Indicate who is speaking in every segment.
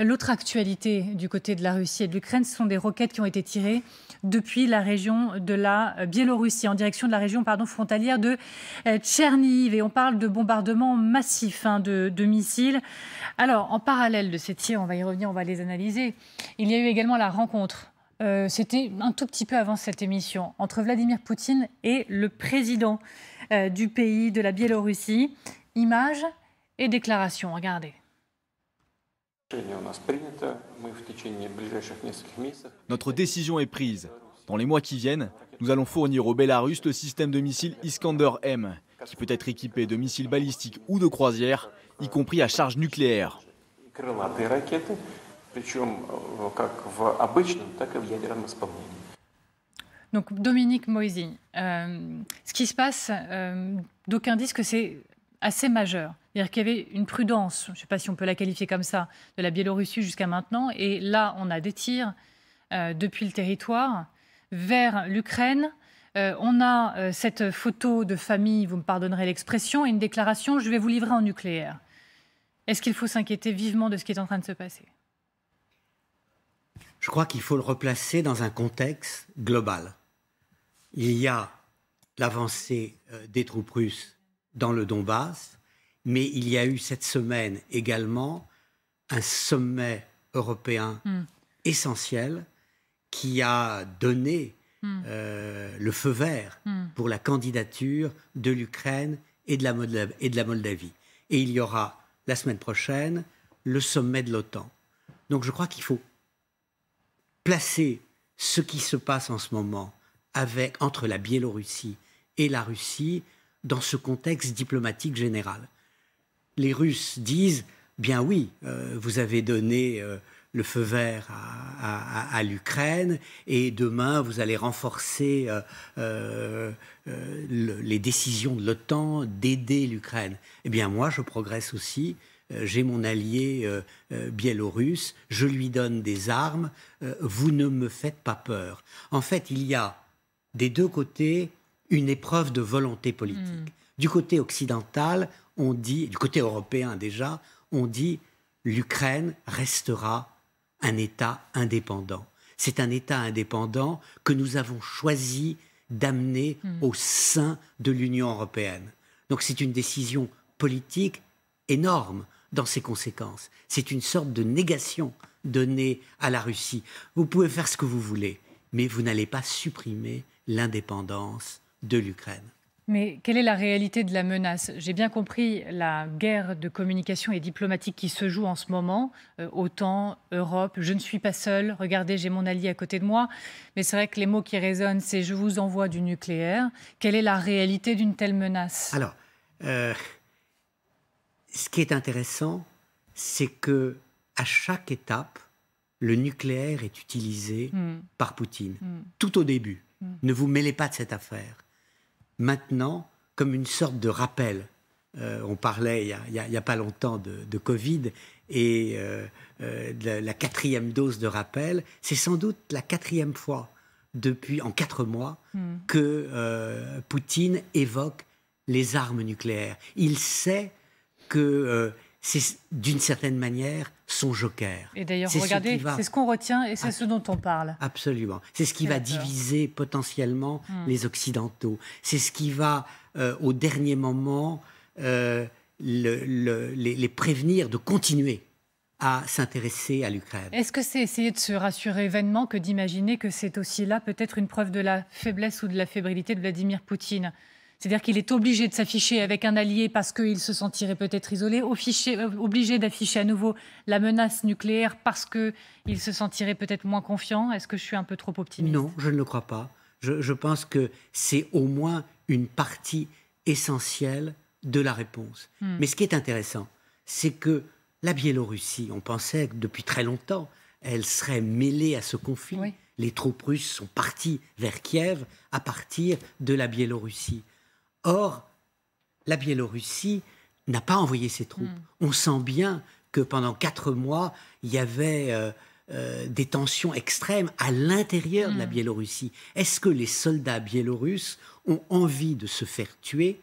Speaker 1: L'autre actualité du côté de la Russie et de l'Ukraine, ce sont des roquettes qui ont été tirées depuis la région de la euh, Biélorussie, en direction de la région pardon, frontalière de euh, Tcherniv. Et on parle de bombardements massifs hein, de, missiles. Alors, en parallèle de ces tirs, on va y revenir, on va les analyser, il y a eu également la rencontre. Euh, c'était un tout petit peu avant cette émission, entre Vladimir Poutine et le président du pays, de la Biélorussie. Images et déclarations, regardez.
Speaker 2: Notre décision est prise. Dans les mois qui viennent, nous allons fournir au Bélarus le système de missiles Iskander M, qui peut être équipé de missiles balistiques ou de croisières, y compris à charge nucléaire.
Speaker 3: Э,
Speaker 1: Donc Dominique Moisy, euh, ce qui se passe, euh, d'aucuns disent que c'est assez majeur. C'est-à-dire qu'il y avait une prudence, je ne sais pas si on peut la qualifier comme ça, de la Biélorussie jusqu'à maintenant. Et là, on a des tirs euh, depuis le territoire vers l'Ukraine. Euh, on a euh, cette photo de famille, vous me pardonnerez l'expression, et une déclaration, je vais vous livrer en nucléaire. Est-ce qu'il faut s'inquiéter vivement de ce qui est en train de se passer
Speaker 4: Je crois qu'il faut le replacer dans un contexte global. Il y a l'avancée des troupes russes dans le Donbass, mais il y a eu cette semaine également un sommet européen hmm. essentiel qui a donné hmm. euh, le feu vert hmm. pour la candidature de l'Ukraine et, de la et de la Moldavie. Et il y aura la semaine prochaine le sommet de l'OTAN. Donc je crois qu'il faut placer ce qui se passe en ce moment avec, entre la Biélorussie et la Russie dans ce contexte diplomatique général. Les Russes disent, bien oui, euh, vous avez donné euh, le feu vert à, l'Ukraine et demain, vous allez renforcer euh, les décisions de l'OTAN d'aider l'Ukraine. Eh bien moi, je progresse aussi j'ai mon allié biélorusse, je lui donne des armes, vous ne me faites pas peur. En fait, il y a des deux côtés une épreuve de volonté politique. Hmm. Du côté occidental, on dit, du côté européen déjà, on dit l'Ukraine restera un État indépendant. C'est un État indépendant que nous avons choisi d'amener hmm. au sein de l'Union européenne. Donc c'est une décision politique énorme dans ses conséquences. C'est une sorte de négation donnée à la Russie. Vous pouvez faire ce que vous voulez, mais vous n'allez pas supprimer l'indépendance de l'Ukraine.
Speaker 1: Mais quelle est la réalité de la menace J'ai bien compris la guerre de communication et diplomatique qui se joue en ce moment, euh, Autant, Europe, je ne suis pas seul, regardez, j'ai mon allié à côté de moi. Mais c'est vrai que les mots qui résonnent, c'est je vous envoie du nucléaire. Quelle est la réalité d'une telle menace
Speaker 4: Alors, euh, ce qui est intéressant, c'est que à chaque étape, le nucléaire est utilisé hmm. par Poutine, hmm. tout au début. Hmm. Ne vous mêlez pas de cette affaire maintenant comme une sorte de rappel. Euh, on parlait il n'y a, pas longtemps de, Covid et euh, euh, de la, quatrième dose de rappel. C'est sans doute la quatrième fois depuis en quatre mois hmm. que Poutine évoque les armes nucléaires. Il sait que c'est d'une certaine manière son joker.
Speaker 1: Et d'ailleurs, regardez, c'est ce qu'on retient et c'est ah. ce dont on parle.
Speaker 4: Absolument. C'est ce qui va diviser potentiellement hmm. les Occidentaux. C'est ce qui va, euh, au dernier moment, euh, les, les prévenir de continuer à s'intéresser à l'Ukraine.
Speaker 1: Est-ce que c'est essayer de se rassurer vainement que d'imaginer que c'est aussi là peut-être une preuve de la faiblesse ou de la fébrilité de Vladimir Poutine c'est-à-dire qu'il est obligé de s'afficher avec un allié parce qu'il se sentirait peut-être isolé, euh, obligé d'afficher à nouveau la menace nucléaire
Speaker 4: parce qu'il se sentirait peut-être moins confiant. Est-ce que je suis un peu trop optimiste Non, je ne le crois pas. Je, pense que c'est au moins une partie essentielle de la réponse. Hmm. Mais ce qui est intéressant, c'est que la Biélorussie, on pensait que depuis très longtemps, elle serait mêlée à ce conflit. Les troupes russes sont parties vers Kiev à partir de la Biélorussie. Or, la Biélorussie n'a pas envoyé ses troupes. Hmm. On sent bien que pendant quatre mois, il y avait euh, euh, des tensions extrêmes à l'intérieur de la hmm. Biélorussie. Est-ce que les soldats biélorusses ont envie de se faire tuer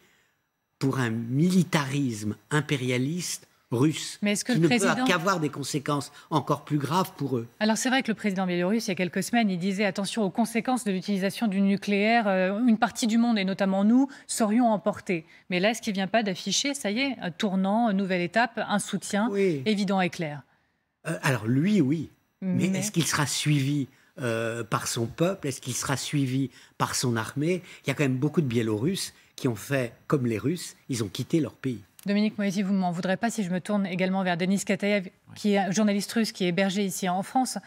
Speaker 4: pour un militarisme impérialiste russe,
Speaker 1: Mais que qui ne président... peut qu'avoir
Speaker 4: des conséquences encore plus graves pour eux.
Speaker 1: Alors c'est vrai que le président biélorusse, il y a quelques semaines, il disait attention aux conséquences de l'utilisation du nucléaire, euh, une partie du monde, et notamment nous, serions emportés. Mais là, est-ce qu'il ne vient pas d'afficher, ça y est, un tournant, une nouvelle étape, un soutien évident et clair
Speaker 4: euh, Alors lui, oui. Mais, est-ce qu'il sera suivi euh, par son peuple Est-ce qu'il sera suivi par son armée Il y a quand même beaucoup de Biélorusses qui ont fait comme les Russes, ils ont quitté leur pays.
Speaker 1: Dominique Moïse, vous ne m'en voudrez pas si je me tourne également vers Denis Kataev, qui est un journaliste russe, qui est hébergé ici en France.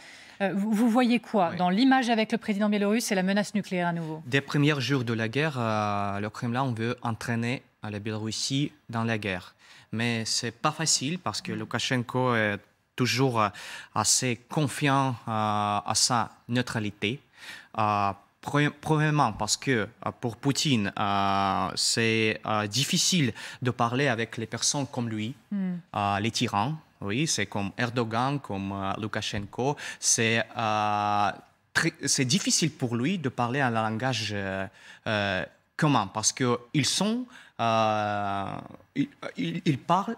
Speaker 1: Euh, vous, voyez quoi dans l'image avec le président biélorusse et la menace nucléaire à nouveau
Speaker 3: Des premiers jours de la guerre, euh, le Kremlin veut entraîner euh, la Biélorussie dans la guerre. Mais ce n'est pas facile parce que mm. Lukashenko est toujours assez confiant à sa neutralité. Premièrement, parce que euh, pour Poutine, euh, c'est euh, difficile de parler avec les personnes comme lui, hmm. les tyrans. Oui, c'est comme Erdogan, comme Lukashenko. C'est c'est difficile pour lui de parler un langage commun parce qu'ils sont, ils, parlent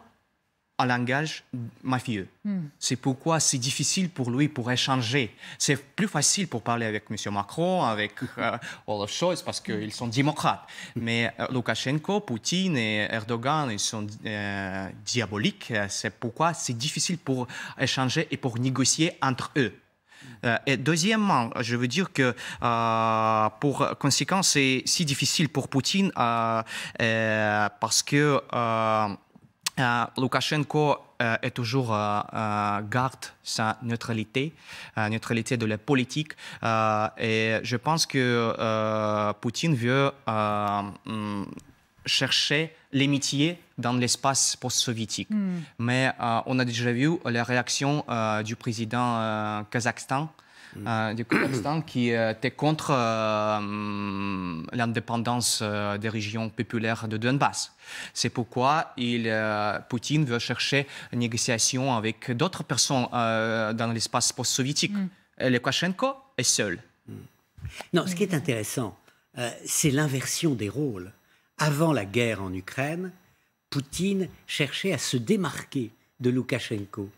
Speaker 3: un langage mafieux. Hmm. C'est pourquoi c'est difficile pour lui pour échanger. C'est plus facile pour parler avec M. Macron, avec all euh, Olaf parce qu'ils sont démocrates. Mais euh, Lukashenko, Poutine et Erdogan, ils sont euh, diaboliques. C'est pourquoi c'est difficile pour échanger et pour négocier entre eux. Et deuxièmement, je veux dire que pour conséquence, c'est si difficile pour Poutine parce que euh, Loukachenko Lukashenko est toujours euh, euh, garde sa neutralité, neutralité de la politique. et je pense que Poutine veut mm, chercher l'amitié dans l'espace post-soviétique. Hmm. Mais on a déjà vu la réaction du président Kazakhstan euh, du Kurdistan qui euh, était contre euh, l'indépendance des régions populaires de Donbass. C'est pourquoi il, Poutine veut chercher une négociation avec d'autres personnes dans l'espace post-soviétique. Mm. Lukashenko est seul. Mm. Non, ce qui est
Speaker 4: intéressant, c'est l'inversion des rôles. Avant la guerre en Ukraine, Poutine cherchait à se démarquer de Lukashenko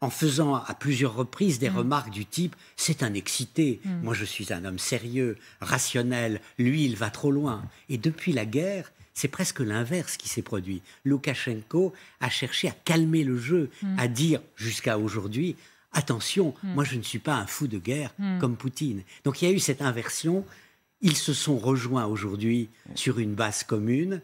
Speaker 4: en faisant à plusieurs reprises des mm. remarques du type c'est un excité, mm. moi je suis un homme sérieux, rationnel, lui il va trop loin. Et depuis la guerre, c'est presque l'inverse qui s'est produit. Loukachenko a cherché à calmer le jeu, mm. à dire jusqu'à aujourd'hui attention, moi je ne suis pas un fou de guerre comme Poutine. Donc il y a eu cette inversion, ils se sont rejoints aujourd'hui sur une base commune.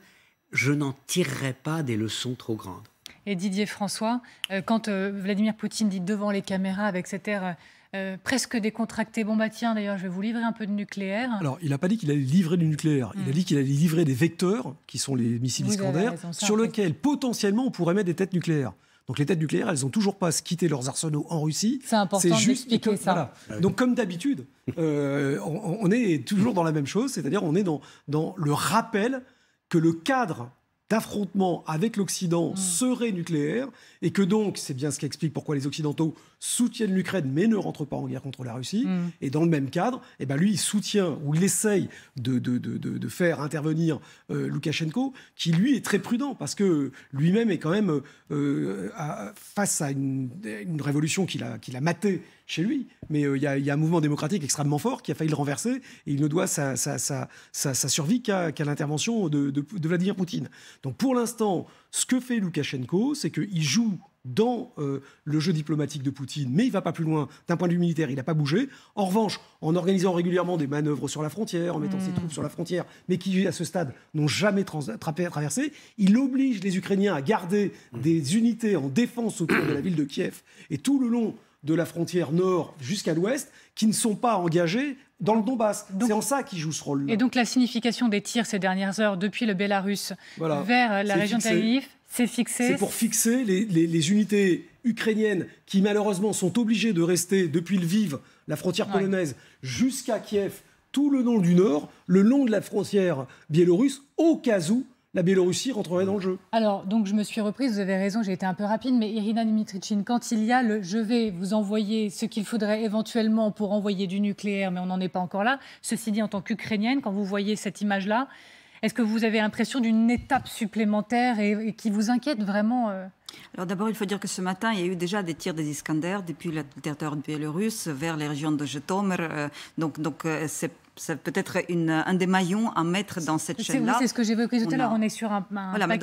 Speaker 4: Je n'en tirerai pas des leçons trop grandes
Speaker 1: et Didier François. Euh, quand euh, Vladimir Poutine dit devant les caméras avec cet air... Euh, presque décontracté. Bon, bah tiens, d'ailleurs, je vais vous livrer un peu de nucléaire.
Speaker 2: Alors, il n'a pas dit qu'il allait livrer du nucléaire. Il a mm. dit qu'il allait livrer des vecteurs, qui sont les missiles vous sur lesquels potentiellement on pourrait mettre des têtes nucléaires. Donc les têtes nucléaires, elles n'ont toujours pas quitté leurs arsenaux en
Speaker 1: Russie. C'est important d'expliquer
Speaker 2: ça. Donc comme d'habitude, on, est toujours dans la même chose, c'est-à-dire on est dans, dans le rappel que le cadre d'affrontement avec l'Occident mm. serait nucléaire, et que donc, c'est bien ce qui explique pourquoi les Occidentaux soutiennent l'Ukraine mais ne rentrent pas en guerre contre la Russie, mm. et dans le même cadre, et eh ben lui, il soutient ou il essaye de, de, de, faire intervenir euh, Loukachenko, qui lui est très prudent, parce que lui-même est quand même euh, euh, face à une, révolution qu'il a, qu'il a matée chez lui, mais il y, a un mouvement démocratique extrêmement fort qui a failli le renverser, et il ne doit sa, sa, sa, survie qu'à, qu'à l'intervention de Vladimir Poutine. Donc pour l'instant, ce que fait Loukachenko, c'est qu'il joue dans euh, le jeu diplomatique de Poutine, mais il ne va pas plus loin. D'un point de vue militaire, il n'a pas bougé. En revanche, en organisant régulièrement des manœuvres sur la frontière, en mettant ses hmm. troupes sur la frontière, mais qui, à ce stade, n'ont jamais traversé, il oblige les Ukrainiens à garder hmm. des unités en défense autour de la ville de Kiev et tout le long de la frontière nord jusqu'à l'ouest, qui ne sont pas engagées dans le Donbass. C'est en ça qu'ils joue ce rôle. -là. Et donc
Speaker 1: la signification des tirs ces dernières heures depuis le Bélarus vers la région de Taïf, c'est fixé. C'est pour
Speaker 2: fixer les, unités ukrainiennes qui malheureusement sont obligées de rester depuis le Lviv, la frontière polonaise, jusqu'à Kiev, tout le long du nord, le long de la frontière biélorusse, au cas où la Biélorussie rentrerait dans le jeu.
Speaker 1: Alors, donc je me suis reprise, vous avez raison, j'ai été un peu rapide, mais Irina Dimitrichine, quand il y a le je vais vous envoyer ce qu'il faudrait éventuellement pour envoyer du nucléaire, mais on n'en est pas encore là, ceci dit, en tant qu'Ukrainienne, quand vous voyez cette image-là, est-ce que vous avez l'impression d'une étape supplémentaire et, qui vous inquiète vraiment euh
Speaker 5: Alors d'abord, il faut dire que ce matin, il y a eu déjà des tirs des Iskander depuis le territoire biélorusse vers les régions de Jetomer. Euh, donc, donc euh, c'est c'est peut-être un des maillons à mettre dans cette chaîne-là. C'est ce que
Speaker 1: j'évoquais tout à l'heure, on est sur un, un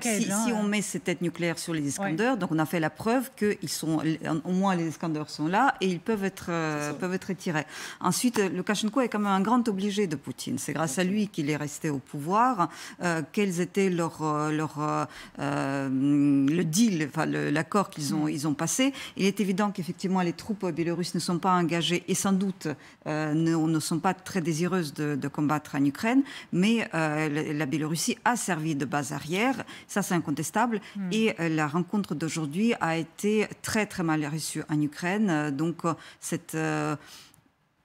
Speaker 1: si, hein. on
Speaker 5: met ces têtes nucléaires sur les escandeurs, donc on a fait la preuve qu'au sont, au moins les escandeurs sont là et ils peuvent être, euh, peuvent être tirés. Ensuite, Lukashenko est quand même un grand obligé de Poutine. C'est grâce à lui qu'il est resté au pouvoir. Euh, quels étaient leur euh, euh, le deal, l'accord qu'ils ont, mm. ils ont passé Il est évident qu'effectivement les troupes biélorusses ne sont pas engagées et sans doute ne, ne sont pas très désireuse de, combattre en Ukraine, mais euh, la, Biélorussie a servi de base arrière, ça c'est incontestable, hmm. et euh, la rencontre d'aujourd'hui a été très très mal reçue en Ukraine, euh, donc cette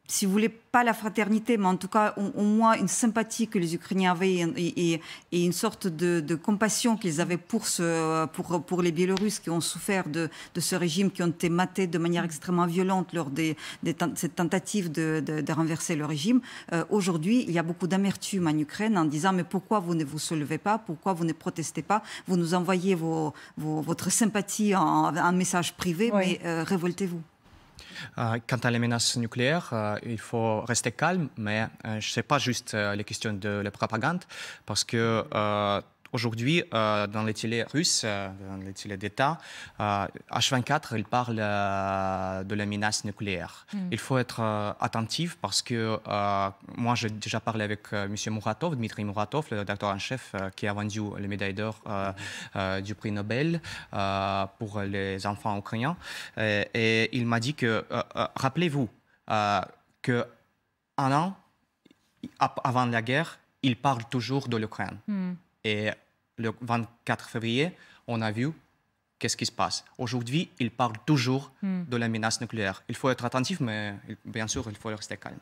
Speaker 5: si vous voulez, pas la fraternité, mais en tout cas, au, moins une sympathie que les Ukrainiens avaient et, une sorte de, compassion qu'ils avaient pour, ce, pour, les Biélorusses qui ont souffert de, ce régime, qui ont été matés de manière extrêmement violente lors de cette tentative de, renverser le régime. Euh, aujourd'hui, il y a beaucoup d'amertume en Ukraine en disant Mais pourquoi vous ne vous soulevez pas Pourquoi vous ne protestez pas Vous nous envoyez votre sympathie en, message privé, mais euh, révoltez-vous.
Speaker 3: Euh, quant à la menace nucléaire, euh, il faut rester calme, mais ce euh, n'est pas juste les questions de la propagande, parce que Aujourd'hui, euh, dans les télés russes, euh, dans les télés d'État, H24, euh, il parle de la menace nucléaire. Mm. Il faut être attentif parce que moi, j'ai déjà parlé avec M. Muratov, Dmitri Muratov, le docteur en chef qui a vendu le médaille d'or mm. du prix Nobel pour les enfants ukrainiens. Et, il m'a dit que, rappelez-vous, que un an avant la guerre, il parle toujours de l'Ukraine. Mm. Et le 24 février, on a vu qu'est-ce qui se passe. Aujourd'hui, ils parlent toujours hmm. de la menace nucléaire. Il faut être attentif, mais bien sûr, il faut rester calme.